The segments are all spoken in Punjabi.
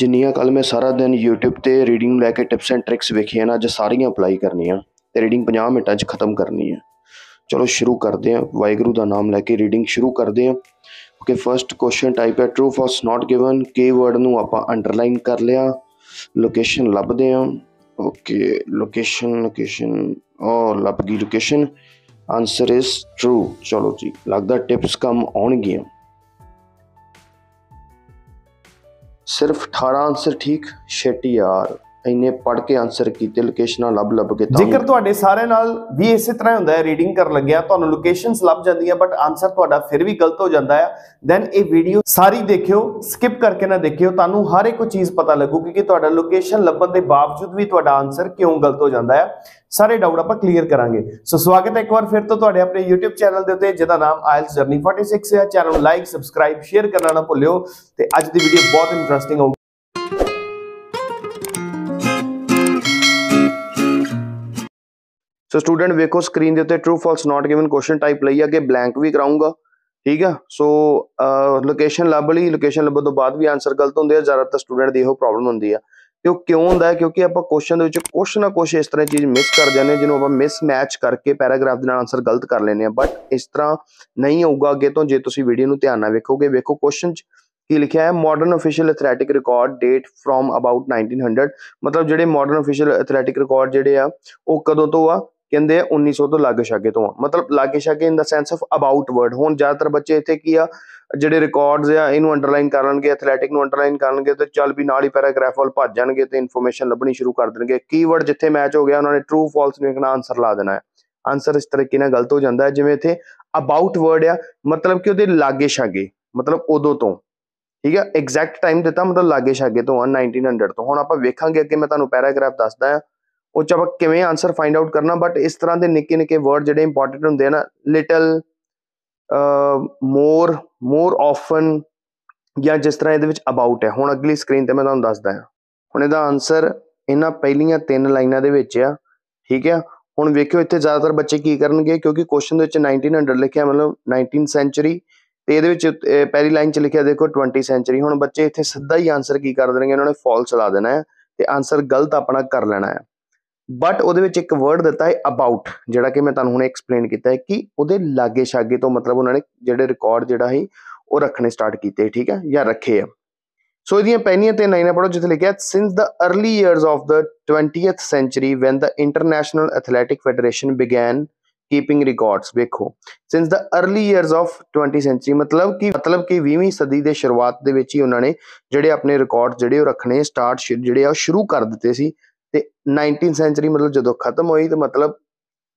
ਜਿੰਨੀਆਂ ਕੱਲ ਮੈਂ ਸਾਰਾ ਦਿਨ YouTube ਤੇ ਰੀਡਿੰਗ ਲੈ ਕੇ ਟਿਪਸ ਐਂਡ ਟ੍ਰਿਕਸ ਵੇਖੀਆਂ ਨਾ ਅੱਜ ਸਾਰੀਆਂ ਅਪਲਾਈ ਕਰਨੀਆਂ ਤੇ ਰੀਡਿੰਗ 50 ਮਿੰਟਾਂ 'ਚ ਖਤਮ ਕਰਨੀ ਹੈ ਚਲੋ ਸ਼ੁਰੂ ਕਰਦੇ ਹਾਂ ਵਾਇਗਰੂ ਦਾ ਨਾਮ ਲੈ ਕੇ ਰੀਡਿੰਗ ਸ਼ੁਰੂ ਕਰਦੇ ਹਾਂ ਓਕੇ ਫਰਸਟ ਕੁਐਸਚਨ ਟਾਈਪ ਹੈ true false not given keyword ਨੂੰ ਆਪਾਂ ਅੰਡਰਲਾਈਨ ਕਰ ਲਿਆ ਲੋਕੇਸ਼ਨ ਲੱਭਦੇ ਹਾਂ ਓਕੇ ਲੋਕੇਸ਼ਨ ਲੋਕੇਸ਼ਨ ਉਹ ਲੱਭ ਗਈ ਲੋਕੇਸ਼ਨ ਆਨਸਰ ਇਜ਼ ਟਰੂ ਚਲੋ ਜੀ ਲੱਗਦਾ ਟਿਪਸ ਕੰਮ ਆਉਣਗੀਆਂ ਸਿਰਫ 18 ਆਨਸਰ ਠੀਕ 86 ਯਾਰ ਇੰਨੇ ਪੜ ਕੇ ਆਨਸਰ ਕੀਤੇ ਲੋਕੇਸ਼ਨਾਂ ਲੱਭ ਲੱਭ ਕੇ ਤਾਂ ਜੇਕਰ ਤੁਹਾਡੇ ਸਾਰੇ ਨਾਲ ਵੀ ਇਸੇ ਤਰ੍ਹਾਂ ਹੁੰਦਾ ਹੈ ਰੀਡਿੰਗ ਕਰਨ ਲੱਗਿਆ ਤੁਹਾਨੂੰ ਲੋਕੇਸ਼ਨਸ ਲੱਭ ਜਾਂਦੀਆਂ ਬਟ ਆਨਸਰ ਤੁਹਾਡਾ ਫਿਰ ਵੀ ਗਲਤ ਹੋ ਜਾਂਦਾ ਹੈ ਦੈਨ ਇਹ ਵੀਡੀਓ ਸਾਰੀ ਦੇਖਿਓ ਸਕਿਪ ਕਰਕੇ ਨਾ ਦੇਖਿਓ ਤੁਹਾਨੂੰ ਹਰ ਇੱਕ ਚੀਜ਼ ਪਤਾ ਲੱਗੂਗੀ ਕਿ ਤੁਹਾਡਾ ਲੋਕੇਸ਼ਨ ਲੱਭਣ ਦੇ ਬਾਵਜੂਦ ਵੀ ਤੁਹਾਡਾ ਆਨਸਰ ਕਿਉਂ ਗਲਤ ਹੋ ਜਾਂਦਾ ਹੈ ਸਾਰੇ ਡਾਊਟ ਆਪਾਂ ਕਲੀਅਰ ਕਰਾਂਗੇ ਸੋ ਸਵਾਗਤ ਹੈ ਇੱਕ ਵਾਰ ਫਿਰ ਤੋਂ ਤੁਹਾਡੇ ਆਪਣੇ YouTube ਚੈਨਲ ਦੇ ਉੱਤੇ ਜਿਹਦਾ ਨਾਮ IELTS Journey 46 ਹੈ ਚੈਨਲ ਨੂੰ ਲਾਈਕ ਸਬਸਕ੍ਰਾਈਬ ਸ਼ੇਅਰ ਕਰਨਾ ਨਾ ਭੁੱਲਿਓ ਤੇ ਅੱਜ ਦੀ ਵੀਡੀਓ ਬਹੁਤ ਇੰਟਰਸਟਿੰਗ ਹੋ ਸੋ ਸਟੂਡੈਂਟ ਵੇਖੋ ਸਕਰੀਨ ਦੇ ਉੱਤੇ true false not given question type ਲਈ ਅੱਗੇ ਬਲੈਂਕ ਵੀ ਕਰਾਉਂਗਾ ਠੀਕ ਆ ਸੋ ਲੋਕੇਸ਼ਨ ਲੱਭ ਲਈ ਲੋਕੇਸ਼ਨ ਲੱਭਣ ਤੋਂ ਬਾਅਦ ਵੀ ਆਨਸਰ ਗਲਤ ਹੁੰਦੇ ਆ ਜ਼ਿਆਦਾਤਰ ਸਟੂਡੈਂਟ ਦੀ ਇਹੋ ਪ੍ਰੋਬਲਮ ਹੁੰਦੀ ਆ ਤੇ ਉਹ ਕਿਉਂ ਹੁੰਦਾ ਹੈ ਕਿਉਂਕਿ ਆਪਾਂ ਕੁਐਸਚਨ ਦੇ ਵਿੱਚ ਕੁਛ ਨਾ ਕੁਛ ਇਸ ਤਰ੍ਹਾਂ ਚੀਜ਼ ਮਿਸ ਕਰ ਜਾਂਦੇ ਜਿਹਨੂੰ ਆਪਾਂ ਮਿਸ ਮੈਚ ਕਰਕੇ ਪੈਰਾਗ੍ਰਾਫ ਦੇ ਨਾਲ ਆਨਸਰ ਗਲਤ ਕਰ ਲੈਨੇ ਆ ਬਟ ਇਸ ਤਰ੍ਹਾਂ ਨਹੀਂ ਹੋਊਗਾ ਅੱਗੇ ਤੋਂ ਜੇ ਤੁਸੀਂ ਵੀਡੀਓ ਨੂੰ ਧਿਆਨ ਨਾਲ ਵੇਖੋਗੇ ਵੇਖੋ ਕੁਐਸਚਨ 'ਚ ਕੀ ਲਿਖਿਆ ਹੈ modern official athletic record date from about 1900 ਮਤਲਬ ਜਿਹੜੇ ਮਾਡਰਨ ਅਫੀਸ਼ੀਅਲ ਐਥਲੈਟਿਕ ਰਿਕਾਰਡ ਜਿਹੜੇ ਆ ਉਹ ਕਦੋਂ ਤੋਂ ਆ ਕਹਿੰਦੇ ਆ 1900 ਤੋਂ ਲਾਗੇ ਛਾਗੇ ਤੋਂ ਮਤਲਬ ਲਾਗੇ ਛਾਗੇ in the sense of about word ਹੁਣ ਜ਼ਿਆਦਾਤਰ ਬੱਚੇ ਇੱਥੇ ਕੀ ਆ ਜਿਹੜੇ ਰਿਕਾਰਡਸ ਆ ਇਹਨੂੰ ਅੰਡਰਲਾਈਨ ਕਰਨਗੇ ਐਥਲੈਟਿਕ ਨੂੰ ਅੰਡਰਲਾਈਨ ਕਰਨਗੇ ਤੇ ਚੱਲ ਵੀ ਨਾਲ ਹੀ ਪੈਰਾਗ੍ਰਾਫ ਵੱਲ ਭੱਜ ਜਾਣਗੇ ਤੇ ਇਨਫੋਰਮੇਸ਼ਨ ਲੱਭਣੀ ਸ਼ੁਰੂ ਕਰ ਦੇਣਗੇ ਕੀਵਰਡ ਜਿੱਥੇ ਮੈਚ ਹੋ ਗਿਆ ਉਹਨਾਂ ਨੇ ਟਰੂ ਫਾਲਸ ਨੂੰ ਇੱਕ ਨਾ ਆਨਸਰ ਲਾ ਦੇਣਾ ਹੈ ਆਨਸਰ ਇਸ ਤਰੀਕੇ ਨਾਲ ਗਲਤ ਹੋ ਜਾਂਦਾ ਹੈ ਜਿਵੇਂ ਇੱਥੇ ਅਬਾਊਟ ਵਰਡ ਆ ਮਤਲਬ ਕਿ ਉਹਦੇ ਲਾਗੇ ਛਾਗੇ ਮਤਲਬ ਉਦੋਂ ਤੋਂ ਠੀਕ ਹੈ ਐਗਜ਼ੈਕਟ ਟਾਈਮ ਦਿੱਤਾ ਮਤਲਬ ਲਾਗੇ ਛਾਗੇ ਤੋਂ 1900 ਤੋਂ ਹੁਣ ਆਪਾਂ ਵੇਖਾਂਗੇ ਅੱਗੇ ਮੈਂ ਤੁਹਾਨੂੰ ਪੈਰਾਗ੍ਰਾਫ ਦੱਸਦਾ ਹਾਂ ਉਹ ਚ ਕਿਵੇਂ ਆਨਸਰ ਫਾਈਂਡ ਆਊਟ ਕਰਨਾ ਬਟ ਇਸ ਤਰ੍ਹਾਂ ਦੇ ਨਿੱਕੇ ਨਿੱਕੇ ਵਰਡ ਜਿਹੜੇ ਇੰਪੋਰਟੈਂਟ ਹੁੰਦੇ ਆ ਨਾ ਲਿਟਲ ਮੋਰ ਮੋਰ ਆਫਨ ਜਾਂ ਜਿਸ ਤਰ੍ਹਾਂ ਇਹਦੇ ਵਿੱਚ ਅਬਾਊਟ ਹੈ ਹੁਣ ਅਗਲੀ ਸਕਰੀਨ ਤੇ ਮੈਂ ਤੁਹਾਨੂੰ ਦੱਸਦਾ ਹਾਂ ਹੁਣ ਇਹਦਾ ਆਨਸਰ ਇਹਨਾਂ ਪਹਿਲੀਆਂ ਤਿੰਨ ਲਾਈਨਾਂ ਦੇ ਵਿੱਚ ਆ ਠੀਕ ਹੈ ਹੁਣ ਵੇਖਿਓ ਇੱਥੇ ਜ਼ਿਆਦਾਤਰ ਬੱਚੇ ਕੀ ਕਰਨਗੇ ਕਿਉਂਕਿ ਕੁਐਸਚਨ ਦੇ ਵਿੱਚ 1900 ਲਿਖਿਆ ਮਤਲਬ 19 ਸੈਂਚਰੀ ਤੇ ਇਹਦੇ ਵਿੱਚ ਪਹਿਲੀ ਲਾਈਨ 'ਚ ਲਿਖਿਆ ਦੇਖੋ 20 ਸੈਂਚਰੀ ਹੁਣ ਬੱਚੇ ਇੱਥੇ ਸਿੱਧਾ ਹੀ ਆਨਸਰ ਕੀ ਕਰ ਦੇਣਗੇ ਉਹਨਾਂ ਨੇ ਫਾਲਸ ਲਾ ਦੇਣਾ ਹੈ ਤੇ ਆਨਸਰ ਗਲਤ ਆਪਣਾ ਕਰ ਲੈਣਾ ਹੈ ਬਟ ਉਹਦੇ ਵਿੱਚ ਇੱਕ ਵਰਡ ਦਿੱਤਾ ਹੈ ਅਬਾਊਟ ਜਿਹੜਾ ਕਿ ਮੈਂ ਤੁਹਾਨੂੰ ਹੁਣੇ ਐਕਸਪਲੇਨ ਕੀਤਾ ਹੈ ਕਿ ਉਹਦੇ ਲਾਗੇ ਛਾਗੇ ਤੋਂ ਮਤਲਬ ਉਹਨਾਂ ਨੇ ਜਿਹੜੇ ਰਿਕਾਰਡ ਜਿਹੜਾ ਹੈ ਉਹ ਰੱਖਣੇ ਸਟਾਰਟ ਕੀਤੇ ਠੀਕ ਹੈ ਜਾਂ ਰੱਖੇ ਆ ਸੋ ਇਹਦੀਆਂ ਪਹਿਲੀਆਂ ਤੇ ਨਾਈਨਾਂ ਪੜੋ ਜਿੱਥੇ ਲਿਖਿਆ since the early years of the 20th century when the international athletic federation began keeping records ਵੇਖੋ since the early years of 20th century ਮਤਲਬ ਕਿ ਮਤਲਬ ਕਿ 20ਵੀਂ ਸਦੀ ਦੇ ਸ਼ੁਰੂਆਤ ਦੇ ਵਿੱਚ ਹੀ ਉਹਨਾਂ ਨੇ ਜਿਹੜੇ ਆਪਣੇ ਰਿਕਾਰਡ ਜਿਹੜੇ ਉਹ ਰੱਖਣੇ ਸਟਾਰਟ ਜਿਹੜੇ ਆ ਸ਼ੁਰੂ ਕਰ ਦਿੱਤੇ ਸੀ ਤੇ 19 ਸੈਂਚਰੀ ਮਤਲਬ ਜਦੋਂ ਖਤਮ ਹੋਈ ਤੇ ਮਤਲਬ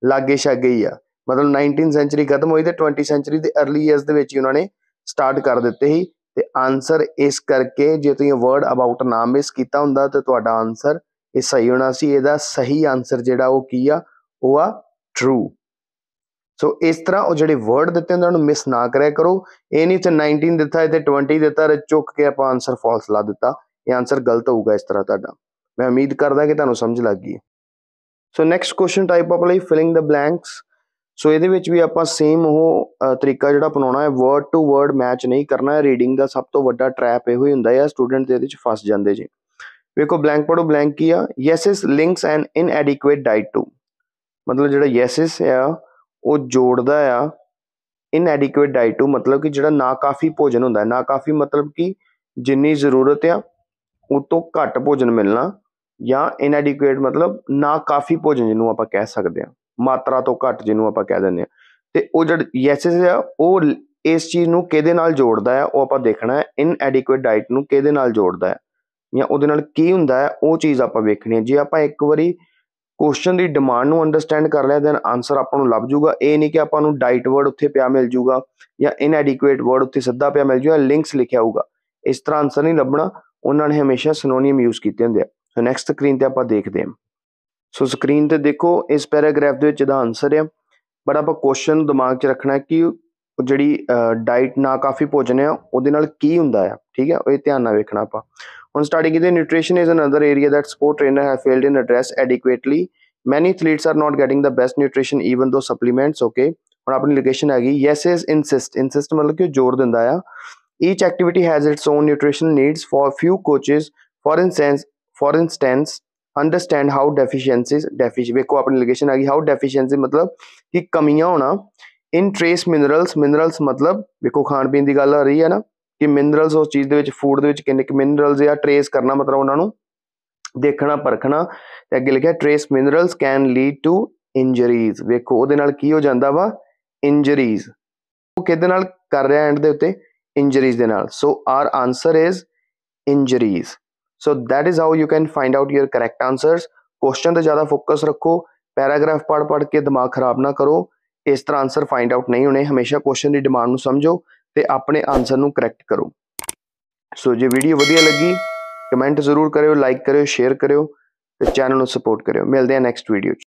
ਲਾਗੇ ਛਾਗੇ ਹੀ ਆ ਮਤਲਬ 19 ਸੈਂਚਰੀ ਖਤਮ ਹੋਈ ਤੇ 20 ਸੈਂਚਰੀ ਦੇ अर्ਲੀ ਇਅਰਸ ਦੇ ਵਿੱਚ ਹੀ ਉਹਨਾਂ ਨੇ ਸਟਾਰਟ ਕਰ ਦਿੱਤੇ ਸੀ ਤੇ ਆਨਸਰ ਇਸ ਕਰਕੇ ਜੇ ਤੁਸੀਂ ਵਰਡ ਅਬਾਊਟ ਨਾ ਮਿਸ ਕੀਤਾ ਹੁੰਦਾ ਤੇ ਤੁਹਾਡਾ ਆਨਸਰ ਇਹ ਸਹੀ ਹੋਣਾ ਸੀ ਇਹਦਾ ਸਹੀ ਆਨਸਰ ਜਿਹੜਾ ਉਹ ਕੀ ਆ ਉਹ ਆ ਟਰੂ ਸੋ ਇਸ ਤਰ੍ਹਾਂ ਉਹ ਜਿਹੜੇ ਵਰਡ ਦਿੱਤੇ ਉਹਨਾਂ ਨੂੰ ਮਿਸ ਨਾ ਕਰਿਆ ਕਰੋ ਇਹ ਨਹੀਂ ਤੇ 19 ਦਿੱਤਾ ਤੇ 20 ਦਿੱਤਾ ਚੁੱਕ ਕੇ ਆਪਾਂ ਆਨਸਰ ਫਾਲਸ ਲਾ ਦਿੱਤਾ ਇਹ ਆਨਸਰ ਗਲਤ ਹੋਊਗਾ ਇਸ ਤਰ੍ਹਾਂ ਤੁਹਾਡਾ ਮੈਂ ਉਮੀਦ ਕਰਦਾ ਕਿ ਤੁਹਾਨੂੰ ਸਮਝ ਲੱਗ ਗਈ ਸੋ ਨੈਕਸਟ ਕੁਐਸਚਨ ਟਾਈਪ ਆਪ ਲਈ ਫਿਲਿੰਗ ਦਾ ਬਲੈਂਕਸ ਸੋ ਇਹਦੇ ਵਿੱਚ ਵੀ ਆਪਾਂ ਸੇਮ ਉਹ ਤਰੀਕਾ ਜਿਹੜਾ ਅਪਣਾਉਣਾ ਹੈ ਵਰਡ ਟੂ ਵਰਡ ਮੈਚ ਨਹੀਂ ਕਰਨਾ ਹੈ ਰੀਡਿੰਗ ਦਾ ਸਭ ਤੋਂ ਵੱਡਾ ਟ੍ਰੈਪ ਇਹੋ ਹੀ ਹੁੰਦਾ ਹੈ ਸਟੂਡੈਂਟ ਦੇ ਵਿੱਚ ਫਸ ਜਾਂਦੇ ਜੀ ਵੇਖੋ ਬਲੈਂਕ ਪੜੋ ਬਲੈਂਕ ਕੀ ਆ ਯੈਸਸ links and inadequate diet to ਮਤਲਬ ਜਿਹੜਾ ਯੈਸਸ ਆ ਉਹ ਜੋੜਦਾ ਆ ਇਨਐਡਿਕੁਏਟ ਡਾਈਟ ਟੂ ਮਤਲਬ ਕਿ ਜਿਹੜਾ ਨਾ ਕਾਫੀ ਭੋਜਨ ਹੁੰਦਾ ਹੈ ਨਾ ਕਾਫੀ ਮਤਲਬ ਕਿ ਜਿੰਨੀ ਜ਼ਰੂਰਤ ਆ ਉਹ ਤੋਂ ਘੱਟ ਭੋਜਨ ਮਿਲਣਾ ਜਾਂ ਇਨਐਡਿਕੁਏਟ ਮਤਲਬ ਨਾ ਕਾਫੀ ਭੋਜਨ ਜਿਹਨੂੰ ਆਪਾਂ ਕਹਿ ਸਕਦੇ ਹਾਂ ਮਾਤਰਾ ਤੋਂ ਘੱਟ ਜਿਹਨੂੰ ਆਪਾਂ ਕਹਿ ਦਿੰਦੇ ਆ ਤੇ ਉਹ ਜਿਹੜਾ ਯੈਸਸ ਆ ਉਹ ਇਸ ਚੀਜ਼ ਨੂੰ ਕਿਹਦੇ ਨਾਲ ਜੋੜਦਾ ਹੈ ਉਹ ਆਪਾਂ ਦੇਖਣਾ ਹੈ ਇਨਐਡਿਕੁਏਟ ਡਾਈਟ ਨੂੰ ਕਿਹਦੇ ਨਾਲ ਜੋੜਦਾ ਹੈ ਜਾਂ ਉਹਦੇ ਨਾਲ ਕੀ ਹੁੰਦਾ ਹੈ ਉਹ ਚੀਜ਼ ਆਪਾਂ ਵੇਖਣੀ ਹੈ ਜੇ ਆਪਾਂ ਇੱਕ ਵਾਰੀ ਕੁਐਸਚਨ ਦੀ ਡਿਮਾਂਡ ਨੂੰ ਅੰਡਰਸਟੈਂਡ ਕਰ ਲਿਆ ਦੈਨ ਆਨਸਰ ਆਪਾਂ ਨੂੰ ਲੱਭ ਜੂਗਾ ਇਹ ਨਹੀਂ ਕਿ ਆਪਾਂ ਨੂੰ ਡਾਈਟ ਵਰਡ ਉੱਥੇ ਪਿਆ ਮਿਲ ਜੂਗਾ ਜਾਂ ਇਨਐਡਿਕੁਏਟ ਵਰਡ ਉੱਥੇ ਸਿੱਧਾ ਪਿਆ ਮਿਲ ਜੂਗਾ ਲਿੰਕਸ ਲਿਖਿਆ ਹੋਊਗਾ ਇਸ ਤਰ੍ਹਾਂ ਆਨਸਰ ਨਹੀਂ ਲੱਭਣਾ ਉਹਨਾਂ ਨੇ ਹਮੇਸ਼ਾ ਸਿਨੋਨੀਮ ਯੂਜ਼ ਕੀਤੇ ਹੁੰਦੇ ਆ ਸੋ ਨੈਕਸਟ ਸਕਰੀਨ ਤੇ ਆਪਾਂ ਦੇਖਦੇ ਹਾਂ ਸੋ ਸਕਰੀਨ ਤੇ ਦੇਖੋ ਇਸ ਪੈਰਾਗ੍ਰਾਫ ਦੇ ਵਿੱਚ ਇਹਦਾ ਆਨਸਰ ਹੈ ਬਟ ਆਪਾਂ ਕੁਐਸਚਨ ਦਿਮਾਗ 'ਚ ਰੱਖਣਾ ਕਿ ਜਿਹੜੀ ਡਾਈਟ ਨਾ ਕਾਫੀ ਭੋਜਨ ਹੈ ਉਹਦੇ ਨਾਲ ਕੀ ਹੁੰਦਾ ਹੈ ਠੀਕ ਹੈ ਇਹ ਧਿਆਨ ਨਾਲ ਵੇਖਣਾ ਆਪਾਂ ਹੁਣ ਸਟਾਰਟਿੰਗ ਇਹਦੇ nutrition is another area that sport trainer have failed in address adequately many athletes are not getting the best nutrition even though supplements okay ਹੁਣ ਆਪਣੀ ਲੋਕੇਸ਼ਨ ਹੈਗੀ ਯੈਸ ਇਸ ਇਨਸਿਸਟ ਇਨਸਿਸਟ ਮਤਲਬ ਕਿ ਜ਼ੋਰ ਦਿੰਦਾ ਆ each activity has its own nutrition needs for few coaches for instance for instance understand how deficiencies ਡੈਫੀਸ਼ੀ ਵੇਖੋ ਆਪਣੀ ਲਿਗੇਸ਼ਨ ਆ ਗਈ ਹਾਊ ਡੈਫੀਸ਼ੀਐਂਸੀ ਮਤਲਬ ਕਿ ਕਮੀਆਂ ਹੋਣਾ ਇਨ ਟ੍ਰੇਸ ਮਿਨਰਲਸ ਮਿਨਰਲਸ ਮਤਲਬ ਵੇਖੋ ਖਾਣ ਪੀਣ ਦੀ ਗੱਲ ਆ ਰਹੀ ਹੈ ਨਾ ਕਿ ਮਿਨਰਲਸ ਉਸ ਚੀਜ਼ ਦੇ ਵਿੱਚ ਫੂਡ ਦੇ ਵਿੱਚ ਕਿੰਨੇ ਕਿ ਮਿਨਰਲਸ ਆ ਟ੍ਰੇਸ ਕਰਨਾ ਮਤਲਬ ਉਹਨਾਂ ਨੂੰ ਦੇਖਣਾ ਪਰਖਣਾ ਤੇ ਅੱਗੇ ਲਿਖਿਆ trace minerals can lead to injuries ਵੇਖੋ ਉਹਦੇ ਨਾਲ ਕੀ ਹੋ ਜਾਂਦਾ ਵਾ ਇੰਜਰੀਜ਼ ਉਹ ਕਿਹਦੇ ਨਾਲ ਕਰ ਰਿਹਾ ਐਂਡ ਦੇ ਉੱਤੇ ਇੰਜਰੀਜ਼ ਦੇ ਨਾਲ so our answer is injuries so that is how you can find out your correct answers question ਤੇ ਜ਼ਿਆਦਾ ਫੋਕਸ ਰੱਖੋ ਪੈਰਾਗ੍ਰਾਫ ਪੜ੍ਹ ਪੜ੍ਹ ਕੇ ਦਿਮਾਗ ਖਰਾਬ ਨਾ ਕਰੋ ਇਸ ਤਰ੍ਹਾਂ ਆਨਸਰ ਫਾਈਂਡ ਆਊਟ ਨਹੀਂ ਹੋਣੇ ਹਮੇਸ਼ਾ ਕੁਐਸਚਨ ਦੀ ਡਿਮਾਂਡ ਨੂੰ ਸਮਝੋ ਤੇ ਆਪਣੇ ਆਨਸਰ ਨੂੰ ਕਰੈਕਟ ਕਰੋ ਸੋ ਜੇ ਵੀਡੀਓ ਵਧੀਆ ਲੱਗੀ ਕਮੈਂਟ ਜ਼ਰੂਰ ਕਰਿਓ ਲਾਈਕ ਕਰਿਓ ਸ਼ੇਅਰ ਕਰਿਓ ਤੇ ਚੈਨਲ ਨੂੰ ਸਪੋਰਟ ਕਰਿਓ ਮਿਲਦੇ ਆ ਨੈਕਸਟ ਵੀਡੀਓ